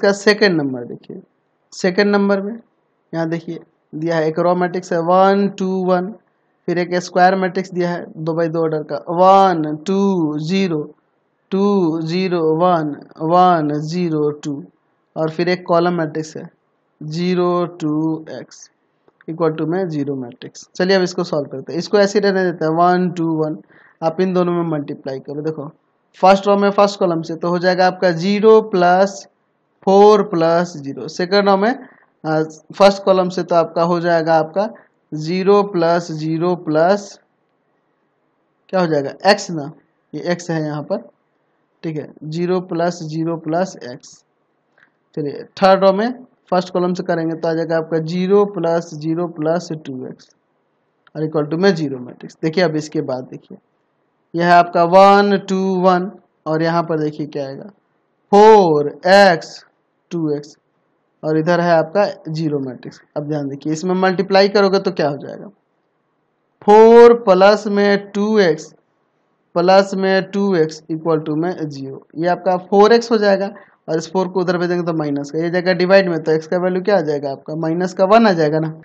इसका second number देखिए second number में यहाँ देखिए दिया है एक रॉ मैट्रिक्स है वन टू वन फिर एक स्क्वायर मैट्रिक्स दिया है दो बाई दो ऑर्डर का one two zero two zero one one zero two और फिर एक कॉलम मैट्रिक्स है zero two X equal to में जीरो मैट्रिक्स चलिए अब इसको सॉल्व करते हैं इसको ऐसे रहने देते हैं वन टू वन आप इन दोनों में मल्टीप्लाई करो देखो फर्स्ट रॉ में फर्स्ट कॉलम से तो हो जाएगा आपका zero plus four plus zero second row में फर्स्ट कॉलम से तो आपका हो जाएगा आपका जीरो प्लस जीरो प्लस क्या हो जाएगा एक्स ना ये एक्स है यहाँ पर ठीक है zero plus zero plus X चलिए थर्ड रो में फर्स्ट कॉलम से करेंगे तो आ जाएगा आपका zero plus zero plus two X और इक्वल टू में जीरो मैट्रिक्स देखिए अब इसके बाद देखिए यह है आपका वन टू वन और यहाँ पर देखिए क्या आएगा फोर एक्स टू एक्स और इधर है आपका जीरो मैट्रिक्स अब ध्यान देखिए इसमें मल्टीप्लाई करोगे तो क्या हो जाएगा फोर प्लस में टू एक्स प्लस में टू एक्स इक्वल टू में जीरो ये आपका फोर एक्स हो जाएगा और इस फोर को उधर भेजेंगे तो माइनस का ये जाएगा डिवाइड में तो एक्स का वैल्यू क्या आ जाएगा आपका माइनस का वन आ जाएगा ना